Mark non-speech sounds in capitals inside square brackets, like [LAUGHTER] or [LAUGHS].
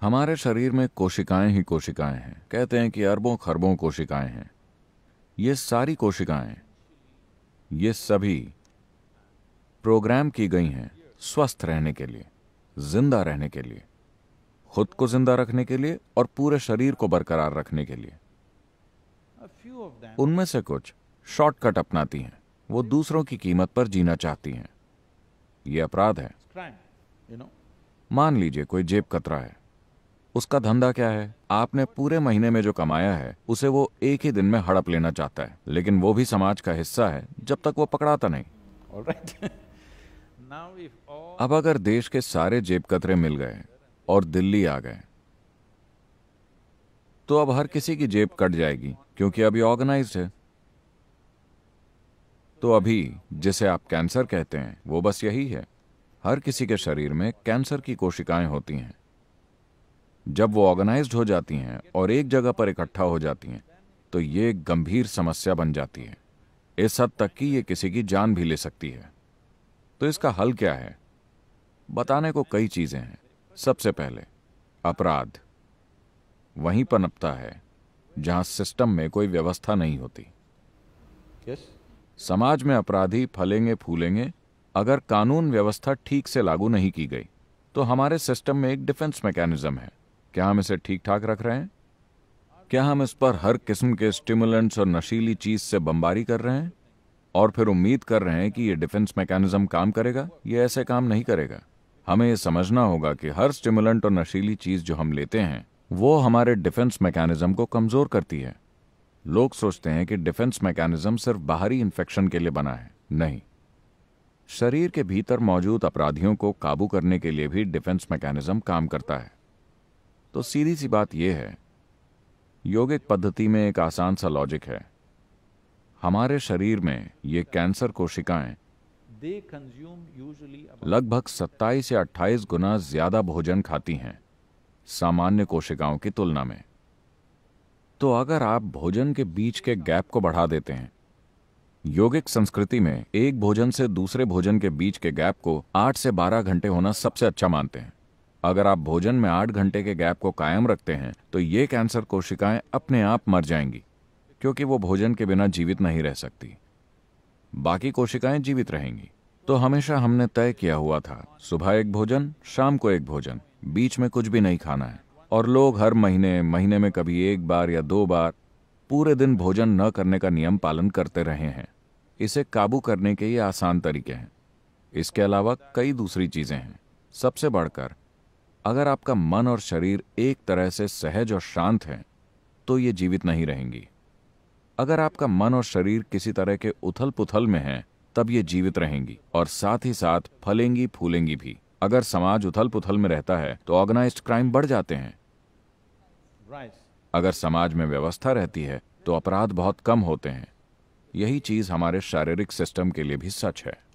हमारे शरीर में कोशिकाएं ही कोशिकाएं हैं कहते हैं कि अरबों खरबों कोशिकाएं हैं ये सारी कोशिकाएं ये सभी प्रोग्राम की गई हैं स्वस्थ रहने के लिए जिंदा रहने के लिए खुद को जिंदा रखने के लिए और पूरे शरीर को बरकरार रखने के लिए उनमें से कुछ शॉर्टकट अपनाती हैं वो दूसरों की कीमत पर जीना चाहती हैं ये अपराध है मान लीजिए कोई जेब कतरा है उसका धंधा क्या है आपने पूरे महीने में जो कमाया है उसे वो एक ही दिन में हड़प लेना चाहता है लेकिन वो भी समाज का हिस्सा है जब तक वो पकड़ाता नहीं right. [LAUGHS] all... अब अगर देश के सारे जेब कतरे मिल गए और दिल्ली आ गए तो अब हर किसी की जेब कट जाएगी क्योंकि अभी ऑर्गेनाइज है तो अभी जिसे आप कैंसर कहते हैं वो बस यही है हर किसी के शरीर में कैंसर की कोशिकाएं होती हैं जब वो ऑर्गेनाइज्ड हो जाती हैं और एक जगह पर इकट्ठा हो जाती हैं तो ये एक गंभीर समस्या बन जाती है इस हद तक कि ये किसी की जान भी ले सकती है तो इसका हल क्या है बताने को कई चीजें हैं सबसे पहले अपराध वहीं पनपता है जहां सिस्टम में कोई व्यवस्था नहीं होती yes. समाज में अपराधी फलेंगे फूलेंगे अगर कानून व्यवस्था ठीक से लागू नहीं की गई तो हमारे सिस्टम में एक डिफेंस मैकेनिज्म है क्या हम इसे ठीक ठाक रख रहे हैं क्या हम इस पर हर किस्म के स्टिमुलेंट्स और नशीली चीज से बमबारी कर रहे हैं और फिर उम्मीद कर रहे हैं कि ये डिफेंस मैकेनिज्म काम करेगा ये ऐसे काम नहीं करेगा हमें ये समझना होगा कि हर स्टिमुलेंट और नशीली चीज जो हम लेते हैं वो हमारे डिफेंस मैकेनिज्म को कमजोर करती है लोग सोचते हैं कि डिफेंस मैकेनिज्म सिर्फ बाहरी इन्फेक्शन के लिए बना है नहीं शरीर के भीतर मौजूद अपराधियों को काबू करने के लिए भी डिफेंस मैकेनिज्म काम करता है तो सीधी सी बात यह है योगिक पद्धति में एक आसान सा लॉजिक है हमारे शरीर में ये कैंसर कोशिकाएं लगभग 27 या 28 गुना ज्यादा भोजन खाती हैं सामान्य कोशिकाओं की तुलना में तो अगर आप भोजन के बीच के गैप को बढ़ा देते हैं योगिक संस्कृति में एक भोजन से दूसरे भोजन के बीच के गैप को 8 से 12 घंटे होना सबसे अच्छा मानते हैं अगर आप भोजन में आठ घंटे के गैप को कायम रखते हैं तो ये कैंसर कोशिकाएं अपने आप मर जाएंगी क्योंकि वो भोजन के बिना जीवित नहीं रह सकती बाकी कोशिकाएं जीवित रहेंगी तो हमेशा हमने तय किया हुआ था सुबह एक भोजन शाम को एक भोजन बीच में कुछ भी नहीं खाना है और लोग हर महीने महीने में कभी एक बार या दो बार पूरे दिन भोजन न करने का नियम पालन करते रहे हैं इसे काबू करने के ये आसान तरीके हैं इसके अलावा कई दूसरी चीज़ें हैं सबसे बढ़कर अगर आपका मन और शरीर एक तरह से सहज और शांत है तो ये जीवित नहीं रहेंगी अगर आपका मन और शरीर किसी तरह के उथल पुथल में है तब ये जीवित रहेंगी और साथ ही साथ फलेंगी फूलेंगी भी अगर समाज उथल पुथल में रहता है तो ऑर्गेनाइज क्राइम बढ़ जाते हैं अगर समाज में व्यवस्था रहती है तो अपराध बहुत कम होते हैं यही चीज हमारे शारीरिक सिस्टम के लिए भी सच है